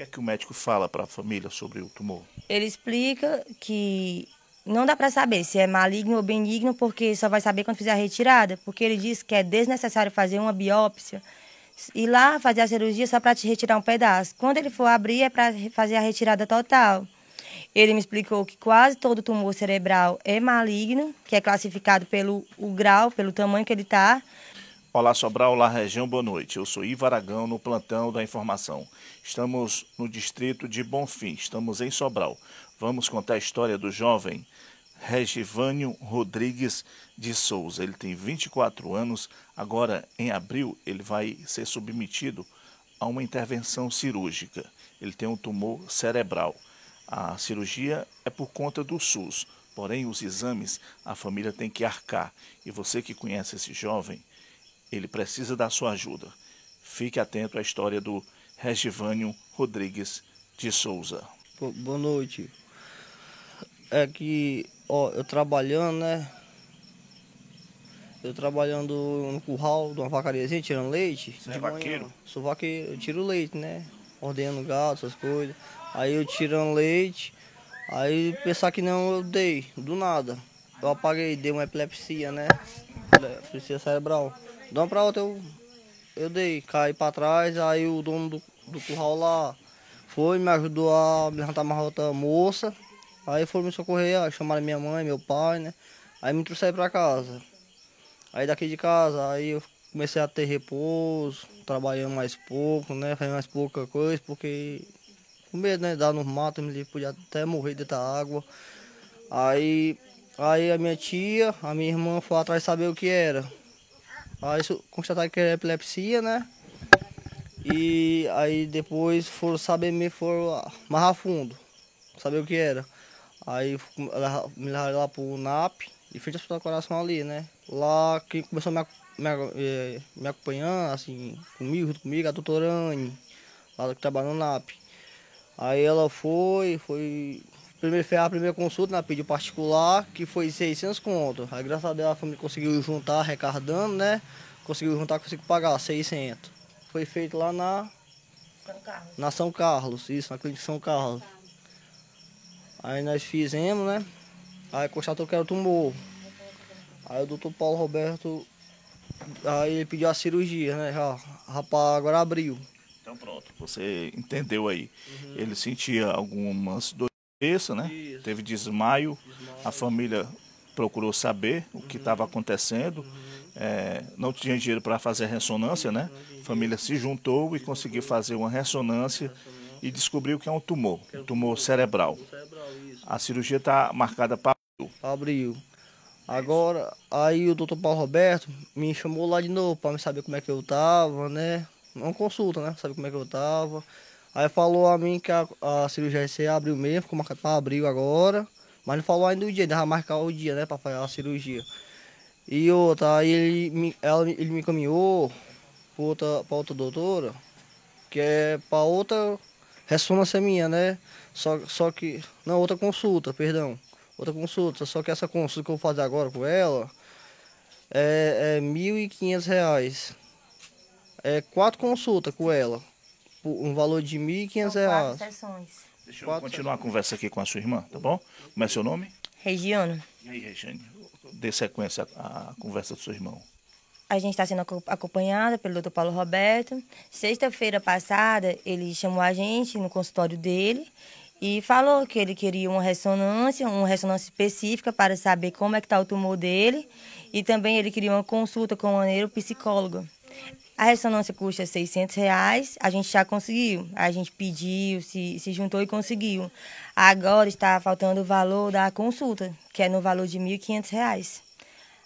que é que o médico fala para a família sobre o tumor? Ele explica que não dá para saber se é maligno ou benigno, porque só vai saber quando fizer a retirada, porque ele diz que é desnecessário fazer uma biópsia e lá fazer a cirurgia só para te retirar um pedaço. Quando ele for abrir é para fazer a retirada total. Ele me explicou que quase todo tumor cerebral é maligno, que é classificado pelo o grau, pelo tamanho que ele está. Olá Sobral, olá região, boa noite. Eu sou Ivo Aragão no plantão da informação. Estamos no distrito de Bonfim, estamos em Sobral. Vamos contar a história do jovem Regivânio Rodrigues de Souza. Ele tem 24 anos, agora em abril ele vai ser submetido a uma intervenção cirúrgica. Ele tem um tumor cerebral. A cirurgia é por conta do SUS, porém os exames a família tem que arcar. E você que conhece esse jovem, ele precisa da sua ajuda. Fique atento à história do Regivânio Rodrigues de Souza. Boa noite. É que, ó, eu trabalhando, né? Eu trabalhando no curral de uma vacariazinha, tirando leite. Você é vaqueiro? Sou vaqueiro, eu tiro leite, né? Ordenando gado, essas coisas. Aí eu tirando leite, aí pensar que não, eu dei, do nada. Eu apaguei, dei uma epilepsia, né? Epilepsia cerebral. De uma pra outra eu, eu dei, caí pra trás, aí o dono do, do curral lá foi, me ajudou a levantar uma outra moça. Aí foram me socorrer, aí chamaram minha mãe, meu pai, né? Aí me trouxeram pra casa. Aí daqui de casa, aí eu comecei a ter repouso, trabalhando mais pouco, né? Fazendo mais pouca coisa, porque com medo, né? Dar nos matos, ele podia até morrer dentro da água. Aí, aí a minha tia, a minha irmã foi atrás saber o que era. Aí constataram que era é epilepsia, né? E aí depois foram saber, me foram mais a fundo, saber o que era. Aí me levaram lá pro NAP, e frente a Hospital Coração ali, né? Lá que começou a me, me, eh, me acompanhar assim, comigo, junto comigo, a doutora Anne, lá que trabalha no NAP. Aí ela foi, foi Primeiro foi a primeira consulta na né, pedido particular, que foi 600 conto. Aí graças a Deus a família conseguiu juntar, arrecadando, né? Conseguiu juntar, conseguiu pagar 600. Foi feito lá na... São Carlos. Na São Carlos, isso, na clínica São Carlos. Aí nós fizemos, né? Aí constatou que era tumor. Aí o doutor Paulo Roberto, aí ele pediu a cirurgia, né? Já, rapaz, agora abriu. Então pronto, você entendeu aí. Uhum. Ele sentia algumas dores né? Isso. Teve desmaio. desmaio. A família procurou saber o que estava uhum. acontecendo. Uhum. É, não tinha dinheiro para fazer a ressonância, né? A uhum. família se juntou e conseguiu fazer uma ressonância e descobriu que é um tumor, é um tumor cerebral. A cirurgia está marcada para abril. Abril. Agora, aí o doutor Paulo Roberto me chamou lá de novo para saber como é que eu estava, né? Uma consulta, né? Saber como é que eu estava. Aí falou a mim que a, a cirurgia ia ser abril mesmo, ficou marcado para abril agora. Mas não falou ainda o dia, dava marcar o dia, né, para fazer a cirurgia. E outra, aí ele me, ela, ele me encaminhou para outra, pra outra doutora, que é para outra ressonância minha, né? Só, só que. Não, outra consulta, perdão. Outra consulta, só que essa consulta que eu vou fazer agora com ela é, é R$ 1.500. É quatro consultas com ela. Tipo, um valor de R$ 1.500. sessões. Deixa eu Quatro continuar sessões. a conversa aqui com a sua irmã, tá bom? Como é seu nome? Regiana. E aí, Regiane, dê sequência à conversa do seu irmão. A gente está sendo acompanhada pelo doutor Paulo Roberto. Sexta-feira passada, ele chamou a gente no consultório dele e falou que ele queria uma ressonância, uma ressonância específica para saber como é que está o tumor dele. E também ele queria uma consulta com uma neuropsicóloga. A ressonância custa 600 reais, a gente já conseguiu. A gente pediu, se, se juntou e conseguiu. Agora está faltando o valor da consulta, que é no valor de 1.500 reais.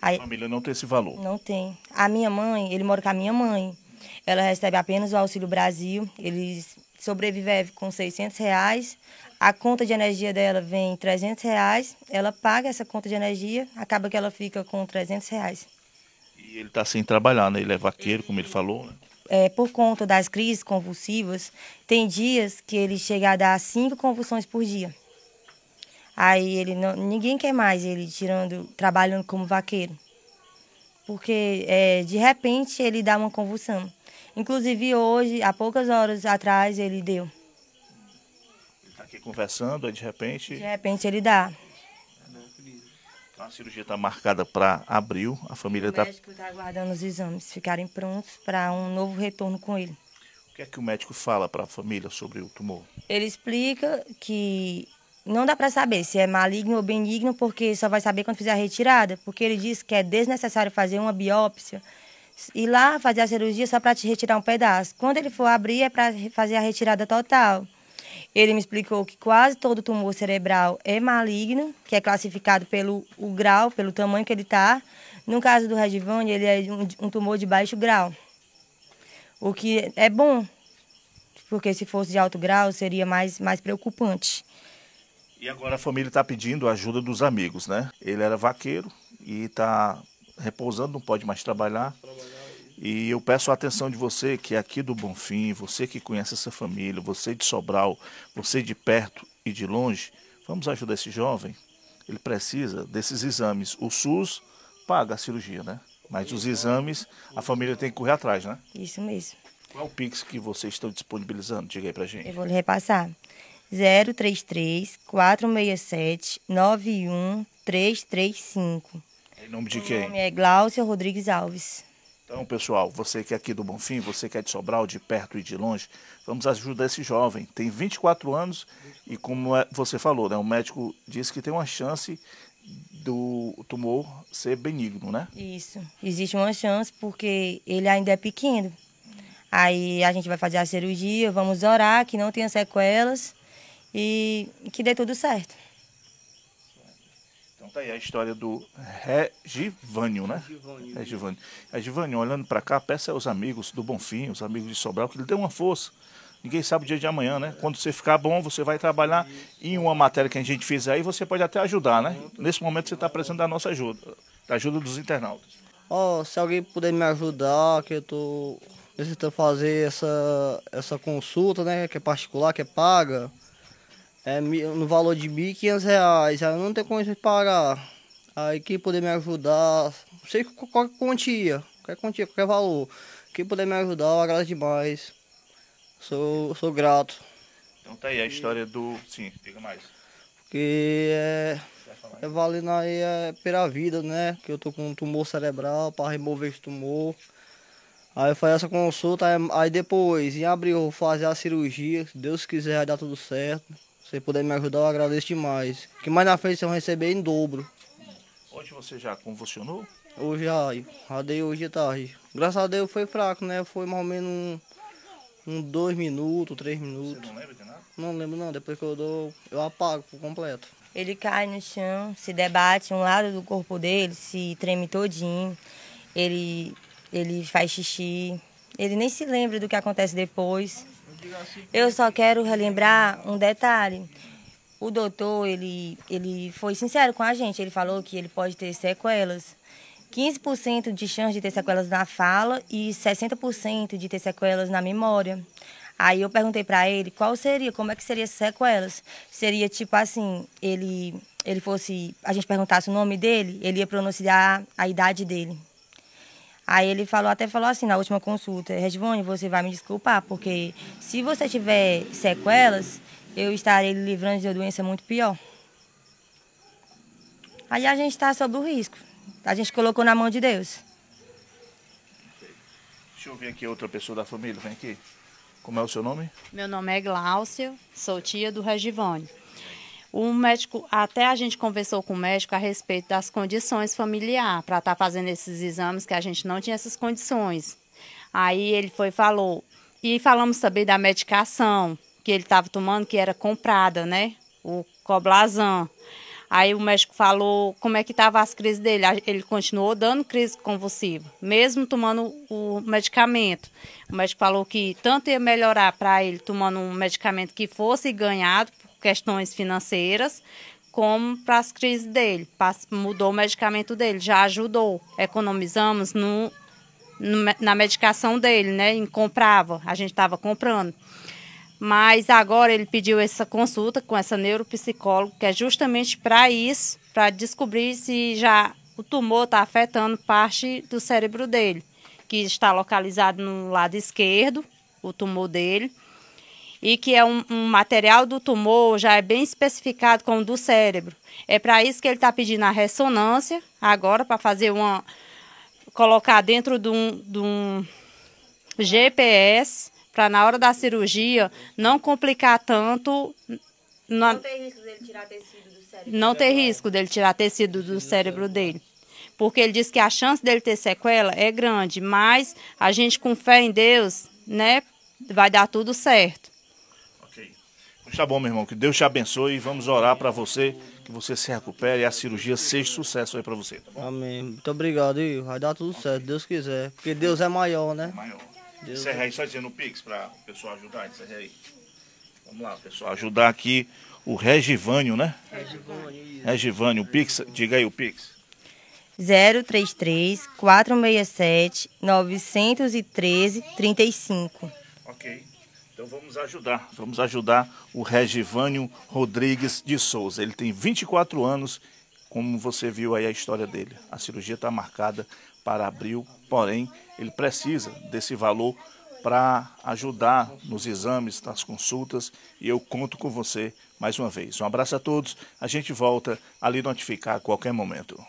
A família não tem esse valor? Não tem. A minha mãe, ele mora com a minha mãe. Ela recebe apenas o Auxílio Brasil. Eles sobrevive com 600 reais, a conta de energia dela vem 300 reais, ela paga essa conta de energia, acaba que ela fica com 300 reais. E ele está sem trabalhar, né? Ele é vaqueiro, como ele é. falou, né? É, por conta das crises convulsivas, tem dias que ele chega a dar cinco convulsões por dia. Aí ele não, ninguém quer mais ele tirando, trabalhando como vaqueiro, porque é, de repente ele dá uma convulsão. Inclusive hoje, há poucas horas atrás, ele deu. Ele está aqui conversando, aí de repente. De repente ele dá. A cirurgia está marcada para abril. A família está. O tá médico está aguardando os exames ficarem prontos para um novo retorno com ele. O que é que o médico fala para a família sobre o tumor? Ele explica que não dá para saber se é maligno ou benigno, porque só vai saber quando fizer a retirada, porque ele diz que é desnecessário fazer uma biópsia e lá fazer a cirurgia só para te retirar um pedaço. Quando ele for abrir é para fazer a retirada total. Ele me explicou que quase todo tumor cerebral é maligno, que é classificado pelo o grau, pelo tamanho que ele está. No caso do Radivani, ele é um, um, tumor de baixo grau, o que é bom, porque se fosse de alto grau seria mais, mais preocupante. E agora a família está pedindo a ajuda dos amigos, né? Ele era vaqueiro e está repousando, não pode mais trabalhar. trabalhar. E eu peço a atenção de você que é aqui do Bonfim, você que conhece essa família, você de Sobral, você de perto e de longe, vamos ajudar esse jovem. Ele precisa desses exames. O SUS paga a cirurgia, né? Mas os exames, a família tem que correr atrás, né? Isso mesmo. Qual é o Pix que vocês estão disponibilizando? Diga aí pra gente. Eu vou lhe repassar. 033 467 91335 Em nome de quem? Meu nome é Glaucia Rodrigues Alves. Então, pessoal, você que é aqui do Bonfim, você que é de Sobral, de perto e de longe, vamos ajudar esse jovem. Tem 24 anos e, como é, você falou, né, o médico disse que tem uma chance do tumor ser benigno, né? Isso. Existe uma chance porque ele ainda é pequeno. Aí a gente vai fazer a cirurgia, vamos orar que não tenha sequelas e que dê tudo certo. Conta aí a história do Regivânio, né? Regivânio. Regivânio. olhando para cá, peça aos amigos do Bonfim, os amigos de Sobral, que lhe dê uma força. Ninguém sabe o dia de amanhã, né? Quando você ficar bom, você vai trabalhar em uma matéria que a gente fizer aí, você pode até ajudar, né? Nesse momento você está precisando da nossa ajuda, da ajuda dos internautas. Ó, oh, se alguém puder me ajudar, que eu tô necessitando fazer essa, essa consulta, né? Que é particular, que é paga é, no valor de R$ reais Eu não tenho condições de pagar. Aí quem puder me ajudar, não sei qual é quantia, qualquer quantia, qualquer valor. Quem puder me ajudar, eu agradeço demais. Sou, sou grato. Então tá aí a história do. Sim, diga mais. Porque é. É valendo aí é, pela vida, né? Que eu tô com um tumor cerebral para remover esse tumor. Aí eu faço essa consulta, aí, aí depois, em abril, eu vou fazer a cirurgia, se Deus quiser, vai dar tudo certo você puder me ajudar, eu agradeço demais. Que mais na frente vocês vão receber em dobro. Hoje você já convulsionou? Hoje já, já dei hoje de tarde. Graças a Deus foi fraco, né? Foi mais ou menos um, um dois minutos, três minutos. Você não lembra de nada? Não lembro não, depois que eu dou, eu apago por completo. Ele cai no chão, se debate, um lado do corpo dele se treme todinho, ele, ele faz xixi, ele nem se lembra do que acontece depois. Eu só quero relembrar um detalhe. O doutor, ele, ele foi sincero com a gente. Ele falou que ele pode ter sequelas. 15% de chance de ter sequelas na fala e 60% de ter sequelas na memória. Aí eu perguntei para ele qual seria, como é que seria sequelas. Seria tipo assim, ele ele fosse, a gente perguntasse o nome dele, ele ia pronunciar a idade dele. Aí ele falou, até falou assim na última consulta, Redvone, você vai me desculpar, porque se você tiver sequelas, eu estarei livrando de uma doença muito pior. Aí a gente está sob o risco. A gente colocou na mão de Deus. Deixa eu ver aqui outra pessoa da família, vem aqui. Como é o seu nome? Meu nome é Glaucio, sou tia do Regivone. O médico, até a gente conversou com o médico a respeito das condições familiares para estar tá fazendo esses exames que a gente não tinha essas condições. Aí ele foi falou e falamos também da medicação que ele estava tomando que era comprada, né? O Coblazan. Aí o médico falou como é que estava as crises dele. Ele continuou dando crise convulsiva, mesmo tomando o medicamento. O médico falou que tanto ia melhorar para ele tomando um medicamento que fosse ganhado, questões financeiras, como para as crises dele. Mudou o medicamento dele, já ajudou. Economizamos no, no na medicação dele, né? Em comprava, a gente estava comprando. Mas agora ele pediu essa consulta com essa neuropsicóloga, que é justamente para isso, para descobrir se já o tumor está afetando parte do cérebro dele, que está localizado no lado esquerdo, o tumor dele e que é um, um material do tumor, já é bem especificado como do cérebro. É para isso que ele está pedindo a ressonância agora, para fazer uma. colocar dentro de um, de um GPS, para na hora da cirurgia não complicar tanto. Na, não tem risco dele tirar tecido do cérebro. Não tem risco dele tirar tecido do cérebro dele porque ele diz que a chance dele ter sequela é grande, mas a gente com fé em Deus, né, vai dar tudo certo. Tá bom, meu irmão, que Deus te abençoe e vamos orar para você, que você se recupere e a cirurgia seja sucesso aí para você. Tá Amém. Muito obrigado, e vai dar tudo certo, Deus quiser. Porque Deus é maior, né? É maior. Deus Encerra é... aí só dizendo o Pix para o pessoal ajudar. Encerra aí. Vamos lá, pessoal, ajudar aqui o Regivânio, né? Regivânio. Regivânio, o Pix, diga aí o Pix. 033 467 913 35. Ok. Então vamos ajudar, vamos ajudar o Regivânio Rodrigues de Souza. Ele tem 24 anos, como você viu aí a história dele. A cirurgia está marcada para abril, porém ele precisa desse valor para ajudar nos exames, nas consultas e eu conto com você mais uma vez. Um abraço a todos, a gente volta a lhe notificar a qualquer momento.